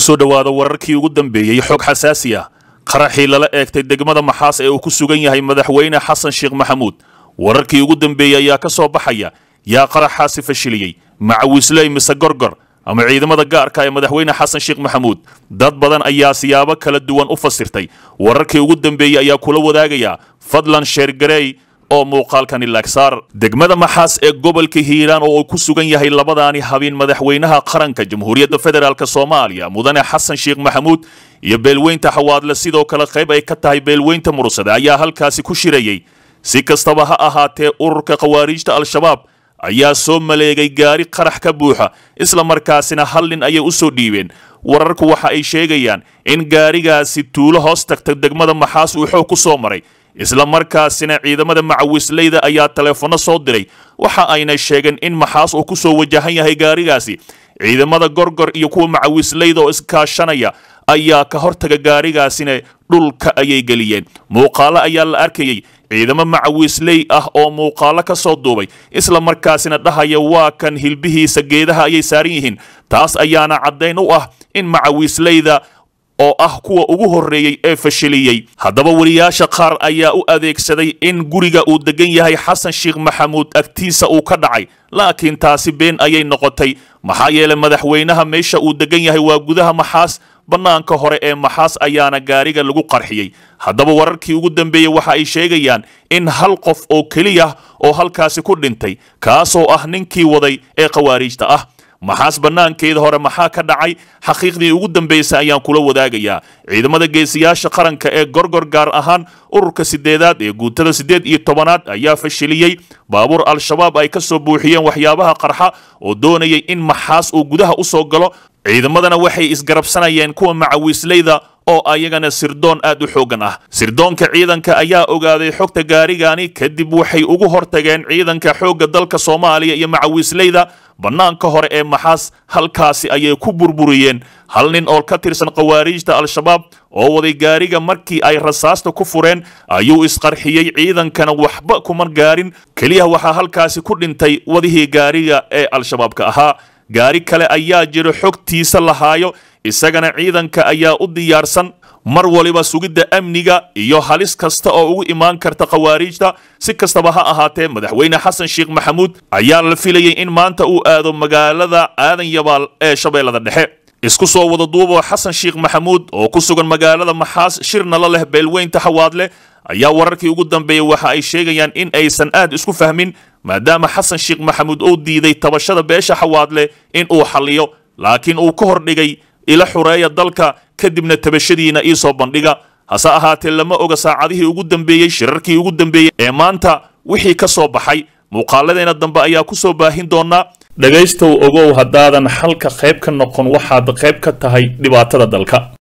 ku soo wararkii ugu dambeeyey xog xasaasi ah qaraxii lala eegtay degmada maxaas ee uu ku sugan yahay madaxweyne xasan sheekh maxamuud wararkii ugu dambeeyey ayaa ka soo baxaya yaa qaraxaasi fashiliyey macawisley mise gorgor ama ciidamada gaarka ah ee madaxweyne xasan sheekh maxamuud dad badan ayaa siyaabo kala duwan u fasirtay wararkii ugu dambeeyey ayaa kula wadaagaya fadlan sheergareey oo muuqaalkani laagsaar degmada maxaas ee gobolka hiiraan oo uu ku sugan yahay labadaani habeen madaxweynaha qaranka jamhuuriyadda federaalk soomaaliya mudane xasan sheekh maxamuud iyo beelweynta xawaadle sidoo kale qayb ay ka tahay beelweynta murusade ayaa halkaasi ku shirayey si kastaba ha ahaatee ururka khawaariijta al-shabaab ayaa soo maleegay gaari qarax ka buuxa isla markaasina hal nin ayay u soo dhiibeen wararku waxa ay sheegayaan in gaarigaasi tuulo hoos tagta degmada maxaas uu xoog ku soo maray isla markaasina ciidamada macawisleyda ayaa taleefono soo diray waxa ayna sheegeen in maxaas uu ku soo wajahan yahay gaarigaasi ciidamada gorgor iyo kuwa macawisleyda oo iskaashanaya ayaa ka hortaga gaarigaasina dhulka ayay geliyeen muuqaalo ayaa la arkayey ciidamo macawiisley ah oo muuqaalo ka soo duubay isla markaasina dhahaya waa kan hilbihiisa geedaha ayay saaran yihiin taas ayaana caddayn u ah in macawiisleyda oo ah kuwa ugu horreeyey ee fashiliyey haddaba wariyaasha qaar ayaa u adeegsaday in guriga uu deggan yahay xasan sheekh maxamuud agtiisa uu ka dhacay laakiin taasi been ayay noqotay maxaa yeele madaxweynaha meesha uu deggan yahay waa gudaha maxaas bannaanka hore ee maxaas ayaana gaariga lagu qarxiyey haddaba wararkii ugu dambeeyey waxa ay sheegayaan in hal qof oo keliya ah oo halkaasi ku dhintay kaasoo ah ninkii waday ee khawaariijta ah maxaas bannaankeeda hore maxaa ka dhacay xaqiiqdii ugu dambaysay ayaan kula wadaagayaa ciidamada geesiyaasha qaranka ee gorgor gaar ahaan ururka sideedaad ee guutada siddeed iyo tobanaad ayaa fashiliyey baabuur al-shabaab ay ka soo buuxiyeen waxyaabaha qarxa oo doonayay in maxaas uu gudaha u soo galo ciidamadana waxay isgarabsanayeen kuwa macawiislayda oo ayagana sirdoon aad u xooggan ah sirdoonka ciidanka ayaa ogaaday xogta gaarigani kadib waxay ugu hortageen ciidanka xoogga dalka soomaaliya iyo macawiislayda bannaanka hore ee maxaas halkaasi ayay ku burburiyeen hal nin oo ka tirsan khawaariijta al-shabaab oo waday gaariga markii ay rasaasta ku fureen ayuu isqarxiyey ciidankana waxba kuma gaarin keliya waxaa halkaasi ku dhintay wadihii gaariga ee al-shabaabka ahaa gaari kale ayaa jira xogtiisa lahaayo isagana ciidanka ayaa u diyaarsan mar waliba sugidda amniga iyo halis kasta oo ugu imaan karta khawaariijta si kastaba ha ahaatee madaxweyne xasan sheekh maxamuud ayaa la filayay in maanta uu aado magaalada aadan yabaal ee shabeellada dhexe isku soo wada duubo xasan sheekh maxamuud oo ku sugan magaalada maxaas shirnala leh beelweynta xawaadle ayaa wararkii ugu dambeeyey waxa ay sheegayaan in aysan aad isku fahmin maadaama xasan sheekh maxamuud uu diiday tabashada beesha xawaadle in uu xalliyo laakiin uu ka hor dhigay ila xureeya dalka kadibna tabashadiina soo bandhiga hase ahaatee lama oga saacadihii ugu dambeeyey shirarkii ugu dambeeyey ee maanta wixii ka soo baxay muuqaaladeena dambe ayaa ku soo baahin doonaa dhegaystow ogow haddaadan xalka qayb ka noqon waxaad qayb ka tahay dhibaatada dalka